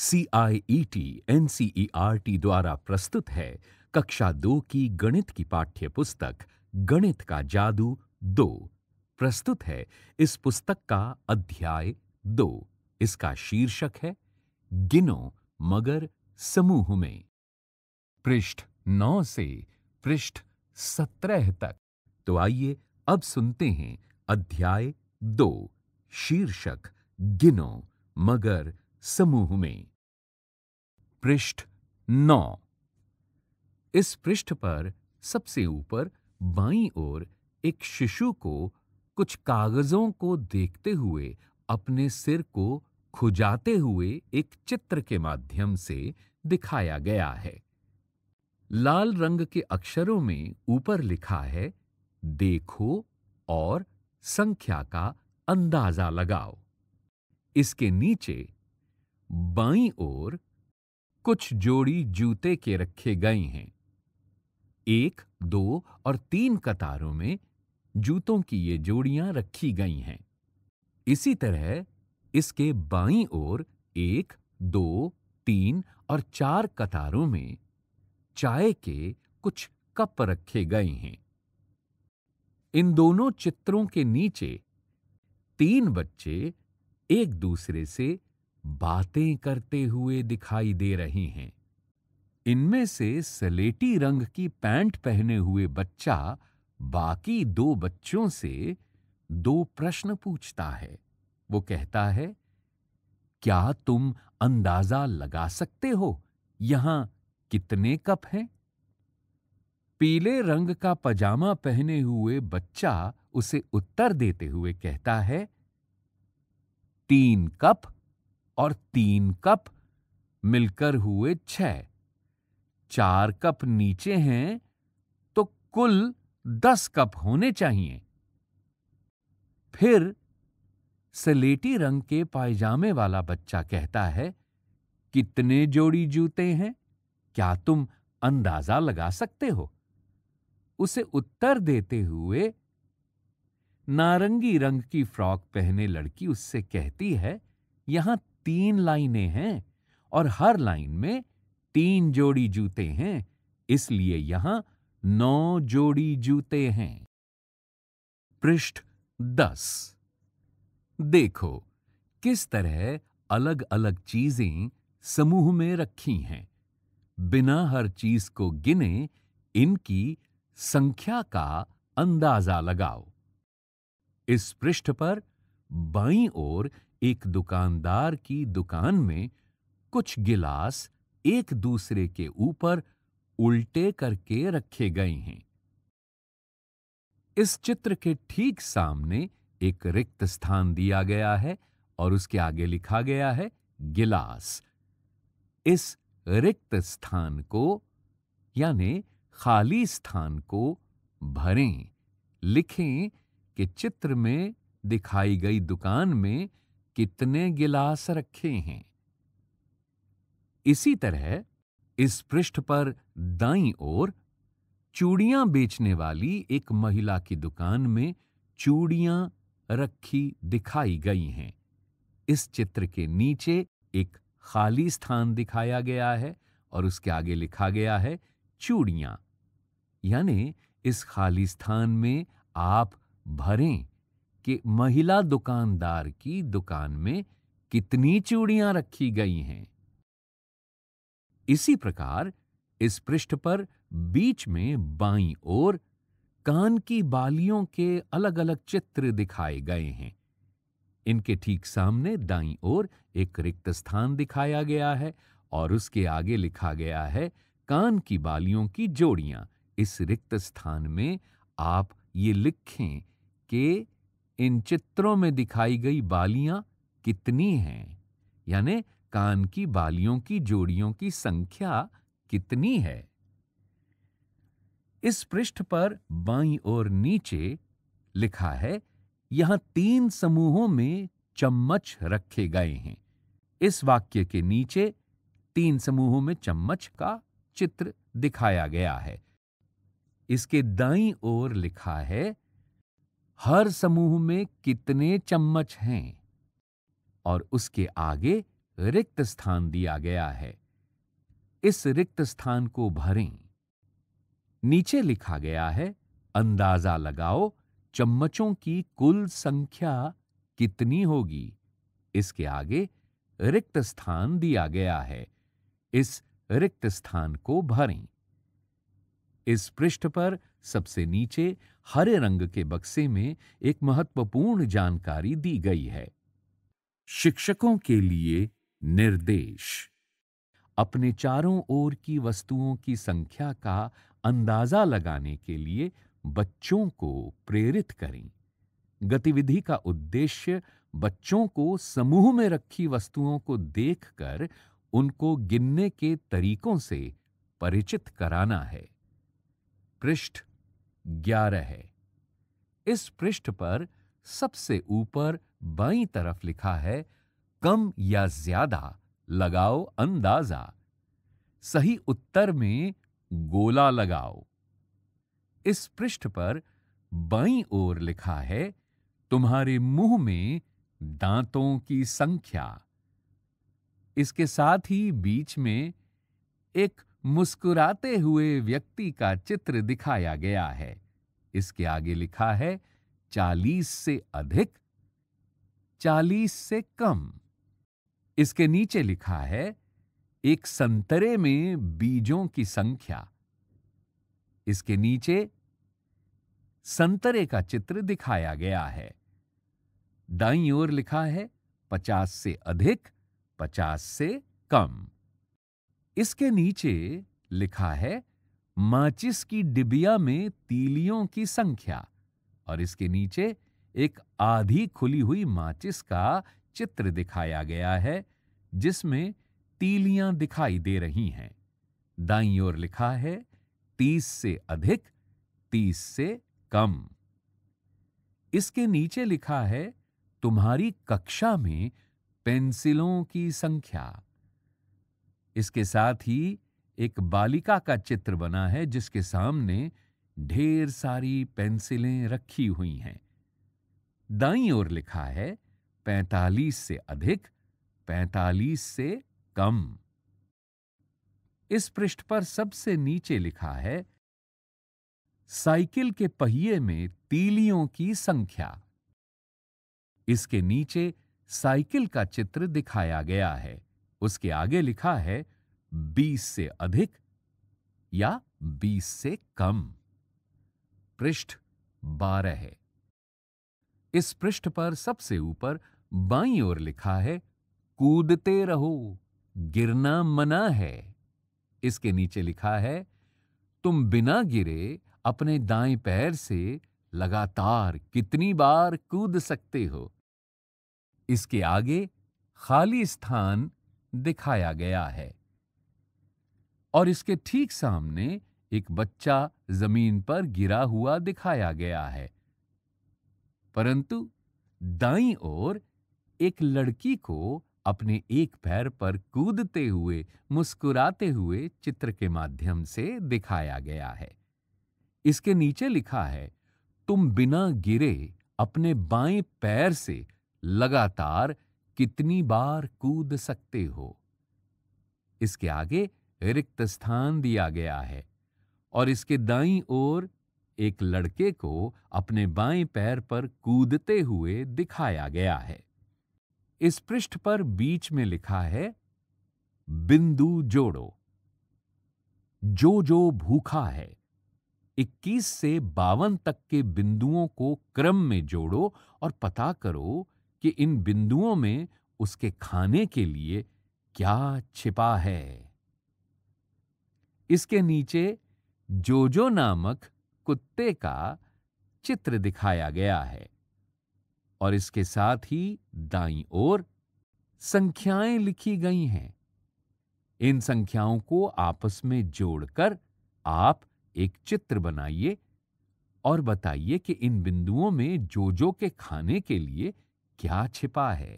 CIET NCERT e e द्वारा प्रस्तुत है कक्षा दो की गणित की पाठ्य पुस्तक गणित का जादू दो प्रस्तुत है इस पुस्तक का अध्याय दो इसका शीर्षक है गिनो मगर समूह में पृष्ठ नौ से पृष्ठ सत्रह तक तो आइए अब सुनते हैं अध्याय दो शीर्षक गिनो मगर समूह में पृष्ठ नौ इस पृष्ठ पर सबसे ऊपर बाईं ओर एक शिशु को कुछ कागजों को देखते हुए अपने सिर को खुजाते हुए एक चित्र के माध्यम से दिखाया गया है लाल रंग के अक्षरों में ऊपर लिखा है देखो और संख्या का अंदाजा लगाओ इसके नीचे बाई ओर कुछ जोड़ी जूते के रखे गए हैं एक दो और तीन कतारों में जूतों की ये जोड़ियां रखी गई हैं इसी तरह इसके बाई ओर एक दो तीन और चार कतारों में चाय के कुछ कप रखे गए हैं इन दोनों चित्रों के नीचे तीन बच्चे एक दूसरे से बातें करते हुए दिखाई दे रही हैं इनमें से सलेटी रंग की पैंट पहने हुए बच्चा बाकी दो बच्चों से दो प्रश्न पूछता है वो कहता है क्या तुम अंदाजा लगा सकते हो यहां कितने कप हैं पीले रंग का पजामा पहने हुए बच्चा उसे उत्तर देते हुए कहता है तीन कप और तीन कप मिलकर हुए छह चार कप नीचे हैं तो कुल दस कप होने चाहिए फिर सलेटी रंग के पायजामे वाला बच्चा कहता है कितने जोड़ी जूते हैं क्या तुम अंदाजा लगा सकते हो उसे उत्तर देते हुए नारंगी रंग की फ्रॉक पहने लड़की उससे कहती है यहां तीन लाइनें हैं और हर लाइन में तीन जोड़ी जूते हैं इसलिए यहां नौ जोड़ी जूते हैं पृष्ठ दस देखो किस तरह अलग अलग चीजें समूह में रखी हैं बिना हर चीज को गिने इनकी संख्या का अंदाजा लगाओ इस पृष्ठ पर बाईं ओर एक दुकानदार की दुकान में कुछ गिलास एक दूसरे के ऊपर उल्टे करके रखे गए हैं इस चित्र के ठीक सामने एक रिक्त स्थान दिया गया है और उसके आगे लिखा गया है गिलास इस रिक्त स्थान को यानी खाली स्थान को भरें लिखें कि चित्र में दिखाई गई दुकान में कितने गिलास रखे हैं इसी तरह इस पृष्ठ पर दाई ओर चूड़ियां बेचने वाली एक महिला की दुकान में चूड़ियां रखी दिखाई गई हैं इस चित्र के नीचे एक खाली स्थान दिखाया गया है और उसके आगे लिखा गया है चूड़ियां यानी इस खाली स्थान में आप भरें कि महिला दुकानदार की दुकान में कितनी चूड़ियां रखी गई हैं इसी प्रकार इस पृष्ठ पर बीच में बाईं ओर कान की बालियों के अलग अलग चित्र दिखाए गए हैं इनके ठीक सामने दाईं ओर एक रिक्त स्थान दिखाया गया है और उसके आगे लिखा गया है कान की बालियों की जोड़ियां इस रिक्त स्थान में आप ये लिखें के इन चित्रों में दिखाई गई बालियां कितनी हैं यानी कान की बालियों की जोड़ियों की संख्या कितनी है इस पृष्ठ पर बाई और नीचे लिखा है यहां तीन समूहों में चम्मच रखे गए हैं इस वाक्य के नीचे तीन समूहों में चम्मच का चित्र दिखाया गया है इसके दाई ओर लिखा है हर समूह में कितने चम्मच हैं और उसके आगे रिक्त स्थान दिया गया है इस रिक्त स्थान को भरें नीचे लिखा गया है अंदाजा लगाओ चम्मचों की कुल संख्या कितनी होगी इसके आगे रिक्त स्थान दिया गया है इस रिक्त स्थान को भरें इस पृष्ठ पर सबसे नीचे हरे रंग के बक्से में एक महत्वपूर्ण जानकारी दी गई है शिक्षकों के लिए निर्देश अपने चारों ओर की वस्तुओं की संख्या का अंदाजा लगाने के लिए बच्चों को प्रेरित करें गतिविधि का उद्देश्य बच्चों को समूह में रखी वस्तुओं को देखकर उनको गिनने के तरीकों से परिचित कराना है पृष्ठ ग्यारह है इस पृष्ठ पर सबसे ऊपर बाई तरफ लिखा है कम या ज्यादा लगाओ अंदाजा सही उत्तर में गोला लगाओ इस पृष्ठ पर बाई ओर लिखा है तुम्हारे मुंह में दांतों की संख्या इसके साथ ही बीच में एक मुस्कुराते हुए व्यक्ति का चित्र दिखाया गया है इसके आगे लिखा है चालीस से अधिक चालीस से कम इसके नीचे लिखा है एक संतरे में बीजों की संख्या इसके नीचे संतरे का चित्र दिखाया गया है दाई ओर लिखा है पचास से अधिक पचास से कम इसके नीचे लिखा है माचिस की डिबिया में तीलियों की संख्या और इसके नीचे एक आधी खुली हुई माचिस का चित्र दिखाया गया है जिसमें तीलियां दिखाई दे रही हैं दाई ओर लिखा है तीस से अधिक तीस से कम इसके नीचे लिखा है तुम्हारी कक्षा में पेंसिलों की संख्या इसके साथ ही एक बालिका का चित्र बना है जिसके सामने ढेर सारी पेंसिलें रखी हुई हैं दाई ओर लिखा है पैतालीस से अधिक पैतालीस से कम इस पृष्ठ पर सबसे नीचे लिखा है साइकिल के पहिए में तीलियों की संख्या इसके नीचे साइकिल का चित्र दिखाया गया है उसके आगे लिखा है बीस से अधिक या बीस से कम पृष्ठ बारह है इस पृष्ठ पर सबसे ऊपर बाई ओर लिखा है कूदते रहो गिरना मना है इसके नीचे लिखा है तुम बिना गिरे अपने दाएं पैर से लगातार कितनी बार कूद सकते हो इसके आगे खाली स्थान दिखाया गया है और इसके ठीक सामने एक बच्चा जमीन पर गिरा हुआ दिखाया गया है परंतु दाई ओर एक लड़की को अपने एक पैर पर कूदते हुए मुस्कुराते हुए चित्र के माध्यम से दिखाया गया है इसके नीचे लिखा है तुम बिना गिरे अपने बाएं पैर से लगातार कितनी बार कूद सकते हो इसके आगे रिक्त स्थान दिया गया है और इसके दाई ओर एक लड़के को अपने बाएं पैर पर कूदते हुए दिखाया गया है इस पृष्ठ पर बीच में लिखा है बिंदु जोड़ो जो जो भूखा है 21 से बावन तक के बिंदुओं को क्रम में जोड़ो और पता करो कि इन बिंदुओं में उसके खाने के लिए क्या छिपा है इसके नीचे जोजो नामक कुत्ते का चित्र दिखाया गया है और इसके साथ ही दाई ओर संख्याएं लिखी गई हैं इन संख्याओं को आपस में जोड़कर आप एक चित्र बनाइए और बताइए कि इन बिंदुओं में जोजो के खाने के लिए क्या छिपा है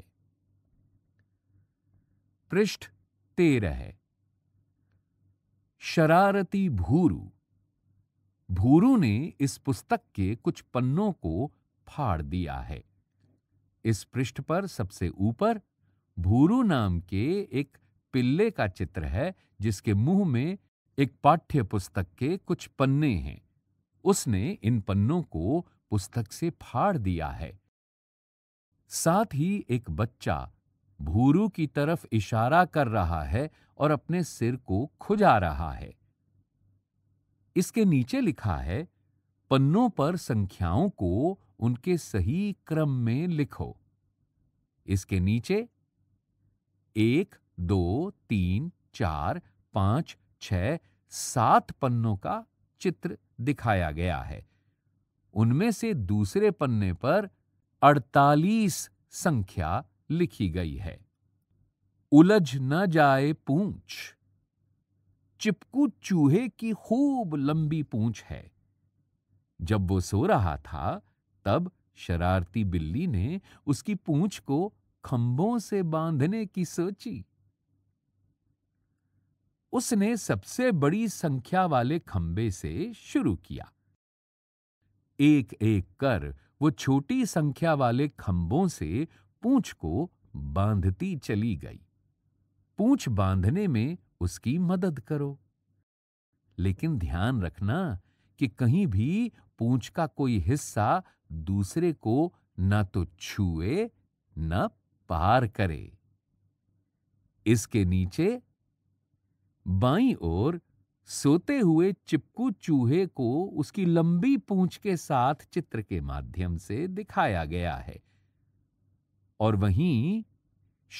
पृष्ठ तेरह शरारती भूरू भूरू ने इस पुस्तक के कुछ पन्नों को फाड़ दिया है इस पृष्ठ पर सबसे ऊपर भूरू नाम के एक पिल्ले का चित्र है जिसके मुंह में एक पाठ्य पुस्तक के कुछ पन्ने हैं उसने इन पन्नों को पुस्तक से फाड़ दिया है साथ ही एक बच्चा भूरू की तरफ इशारा कर रहा है और अपने सिर को खुजा रहा है इसके नीचे लिखा है पन्नों पर संख्याओं को उनके सही क्रम में लिखो इसके नीचे एक दो तीन चार पांच छ सात पन्नों का चित्र दिखाया गया है उनमें से दूसरे पन्ने पर अड़तालीस संख्या लिखी गई है उलझ न जाए पूंछ चिपकू चूहे की खूब लंबी पूंछ है जब वो सो रहा था तब शरारती बिल्ली ने उसकी पूंछ को खंभों से बांधने की सोची उसने सबसे बड़ी संख्या वाले खंबे से शुरू किया एक एक कर वो छोटी संख्या वाले खंभों से पूंछ को बांधती चली गई पूंछ बांधने में उसकी मदद करो लेकिन ध्यान रखना कि कहीं भी पूंछ का कोई हिस्सा दूसरे को ना तो छुए ना पार करे इसके नीचे बाई ओर सोते हुए चिपकू चूहे को उसकी लंबी पूंछ के साथ चित्र के माध्यम से दिखाया गया है और वहीं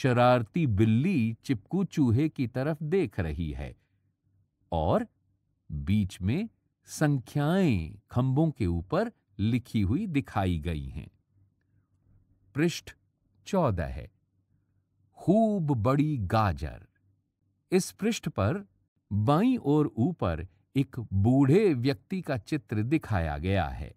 शरारती बिल्ली चिपकू चूहे की तरफ देख रही है और बीच में संख्याएं खंभों के ऊपर लिखी हुई दिखाई गई हैं पृष्ठ चौदह है खूब बड़ी गाजर इस पृष्ठ पर बाईं ओर ऊपर एक बूढ़े व्यक्ति का चित्र दिखाया गया है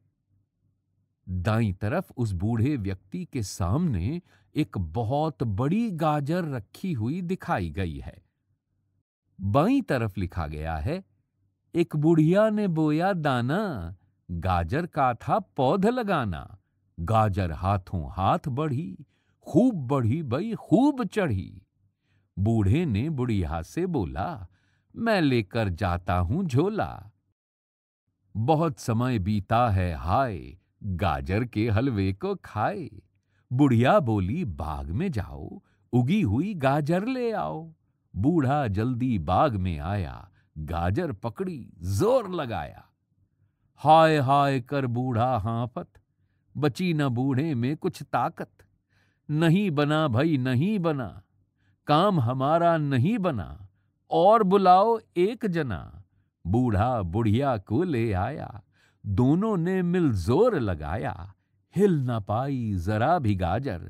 दाईं तरफ उस बूढ़े व्यक्ति के सामने एक बहुत बड़ी गाजर रखी हुई दिखाई गई है बाईं तरफ लिखा गया है एक बुढ़िया ने बोया दाना गाजर का था पौध लगाना गाजर हाथों हाथ बढ़ी खूब बढ़ी बई खूब चढ़ी बूढ़े ने बुढ़िया से बोला मैं लेकर जाता हूं झोला बहुत समय बीता है हाय गाजर के हलवे को खाए बुढ़िया बोली बाग में जाओ उगी हुई गाजर ले आओ बूढ़ा जल्दी बाग में आया गाजर पकड़ी जोर लगाया हाय हाय कर बूढ़ा हाफत बची न बूढ़े में कुछ ताकत नहीं बना भाई नहीं बना काम हमारा नहीं बना और बुलाओ एक जना बूढ़ा बुढ़िया को ले आया दोनों ने मिल जोर लगाया हिल न पाई जरा भी गाजर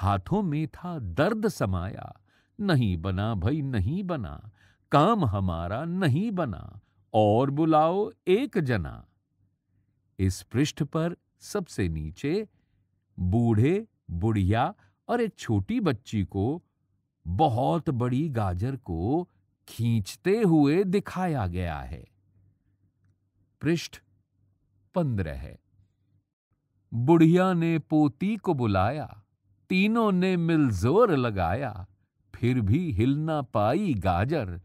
हाथों में था दर्द समाया नहीं बना भाई नहीं बना काम हमारा नहीं बना और बुलाओ एक जना इस पृष्ठ पर सबसे नीचे बूढ़े बुढ़िया और एक छोटी बच्ची को बहुत बड़ी गाजर को खींचते हुए दिखाया गया है पृष्ठ पंद्रह है बुढ़िया ने पोती को बुलाया तीनों ने मिलजोर लगाया फिर भी हिल ना पाई गाजर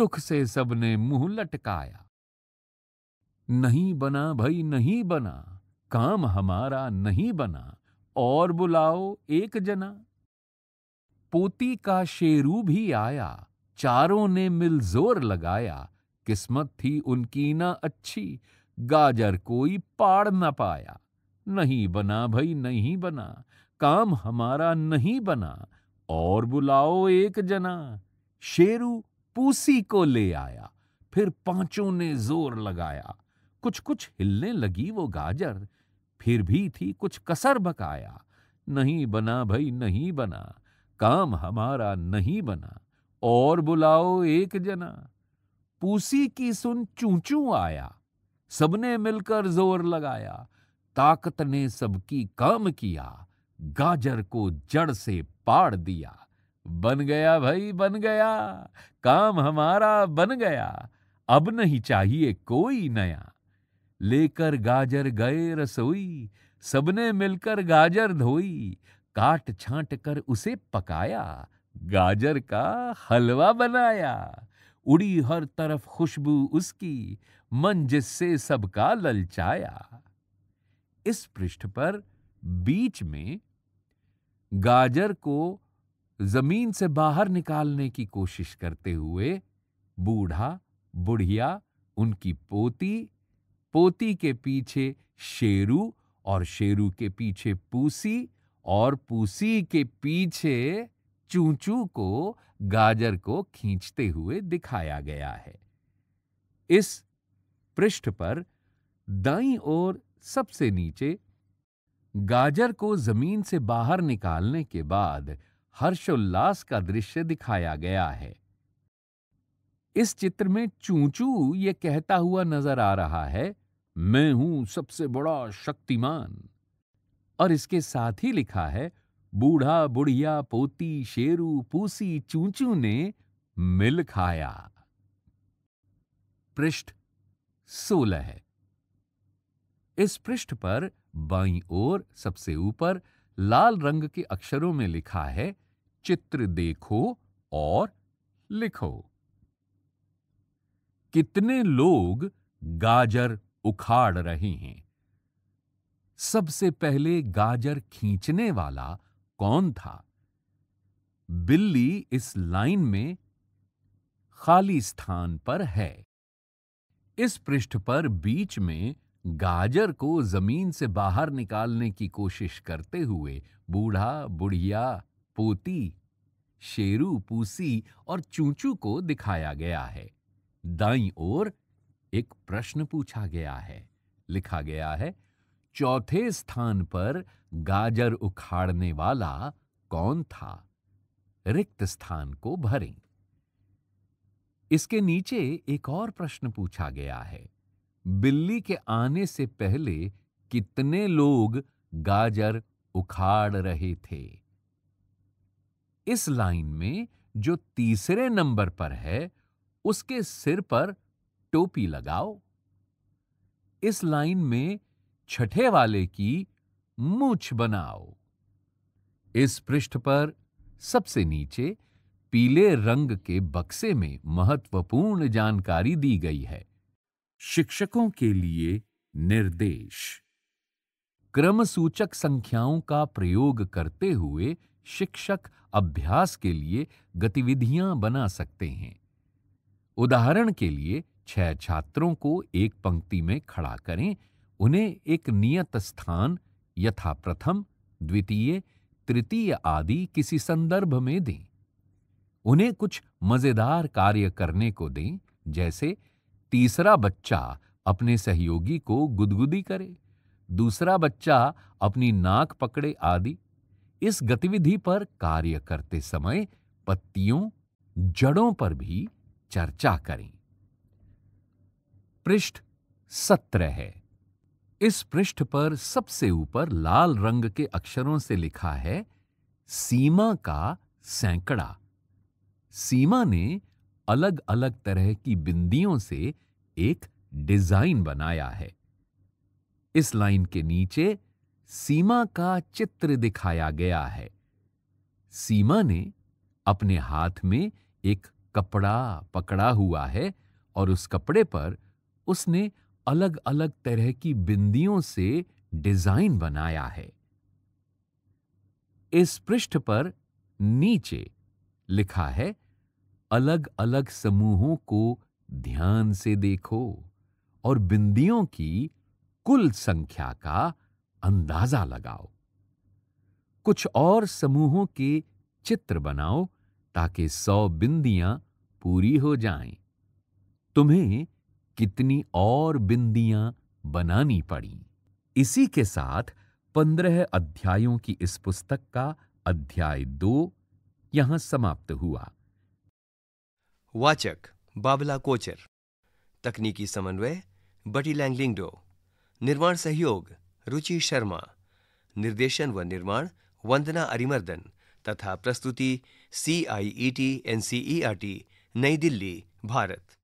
दुख से सबने मुंह लटकाया नहीं बना भाई नहीं बना काम हमारा नहीं बना और बुलाओ एक जना पोती का शेरू भी आया चारों ने मिल जोर लगाया किस्मत थी उनकी ना अच्छी गाजर कोई पाड़ न पाया नहीं बना भाई नहीं बना काम हमारा नहीं बना और बुलाओ एक जना शेरू पूसी को ले आया फिर पांचों ने जोर लगाया कुछ कुछ हिलने लगी वो गाजर फिर भी थी कुछ कसर बकाया नहीं बना भाई नहीं बना काम हमारा नहीं बना और बुलाओ एक जना पूसी की सुन चूचू आया सबने मिलकर जोर लगाया ताकत ने सबकी काम किया गाजर को जड़ से पाड़ दिया बन गया भाई बन गया काम हमारा बन गया अब नहीं चाहिए कोई नया लेकर गाजर गए रसोई सबने मिलकर गाजर धोई काट छांट कर उसे पकाया गाजर का हलवा बनाया उड़ी हर तरफ खुशबू उसकी मन जिससे सबका ललचाया इस पृष्ठ पर बीच में गाजर को जमीन से बाहर निकालने की कोशिश करते हुए बूढ़ा बुढ़िया उनकी पोती पोती के पीछे शेरू और शेरू के पीछे पूसी और पूसी के पीछे चूचू को गाजर को खींचते हुए दिखाया गया है इस पृष्ठ पर दाई ओर सबसे नीचे गाजर को जमीन से बाहर निकालने के बाद हर्षोल्लास का दृश्य दिखाया गया है इस चित्र में चूचू ये कहता हुआ नजर आ रहा है मैं हूं सबसे बड़ा शक्तिमान और इसके साथ ही लिखा है बूढ़ा बुढ़िया पोती शेरू पूसी चूचू ने मिल खाया पृष्ठ सोलह है इस पृष्ठ पर बाई ओर सबसे ऊपर लाल रंग के अक्षरों में लिखा है चित्र देखो और लिखो कितने लोग गाजर उखाड़ रहे हैं सबसे पहले गाजर खींचने वाला कौन था बिल्ली इस लाइन में खाली स्थान पर है इस पृष्ठ पर बीच में गाजर को जमीन से बाहर निकालने की कोशिश करते हुए बूढ़ा बुढ़िया पोती शेरू पूसी और चूचू को दिखाया गया है दाई ओर एक प्रश्न पूछा गया है लिखा गया है चौथे स्थान पर गाजर उखाड़ने वाला कौन था रिक्त स्थान को भरें इसके नीचे एक और प्रश्न पूछा गया है बिल्ली के आने से पहले कितने लोग गाजर उखाड़ रहे थे इस लाइन में जो तीसरे नंबर पर है उसके सिर पर टोपी लगाओ इस लाइन में छठे वाले की मूछ बनाओ इस पृष्ठ पर सबसे नीचे पीले रंग के बक्से में महत्वपूर्ण जानकारी दी गई है शिक्षकों के लिए निर्देश क्रमसूचक संख्याओं का प्रयोग करते हुए शिक्षक अभ्यास के लिए गतिविधियां बना सकते हैं उदाहरण के लिए छह छात्रों को एक पंक्ति में खड़ा करें उन्हें एक नियत स्थान यथा प्रथम द्वितीय तृतीय आदि किसी संदर्भ में दें उन्हें कुछ मजेदार कार्य करने को दें जैसे तीसरा बच्चा अपने सहयोगी को गुदगुदी करे दूसरा बच्चा अपनी नाक पकड़े आदि इस गतिविधि पर कार्य करते समय पत्तियों जड़ों पर भी चर्चा करें पृष्ठ सत्र है इस पृष्ठ पर सबसे ऊपर लाल रंग के अक्षरों से लिखा है सीमा का सैकड़ा सीमा ने अलग अलग तरह की बिंदियों से एक डिजाइन बनाया है इस लाइन के नीचे सीमा का चित्र दिखाया गया है सीमा ने अपने हाथ में एक कपड़ा पकड़ा हुआ है और उस कपड़े पर उसने अलग अलग तरह की बिंदियों से डिजाइन बनाया है इस पृष्ठ पर नीचे लिखा है अलग अलग समूहों को ध्यान से देखो और बिंदियों की कुल संख्या का अंदाजा लगाओ कुछ और समूहों के चित्र बनाओ ताकि सौ बिंदियां पूरी हो जाएं। तुम्हें कितनी और बिंदियां बनानी पड़ी इसी के साथ पंद्रह अध्यायों की इस पुस्तक का अध्याय दो यहां समाप्त हुआ वाचक बाबला कोचर तकनीकी समन्वय बटी लैंगलिंगडो निर्माण सहयोग रुचि शर्मा निर्देशन व निर्माण वंदना अरिमर्दन तथा प्रस्तुति C I E T N C E R T नई दिल्ली भारत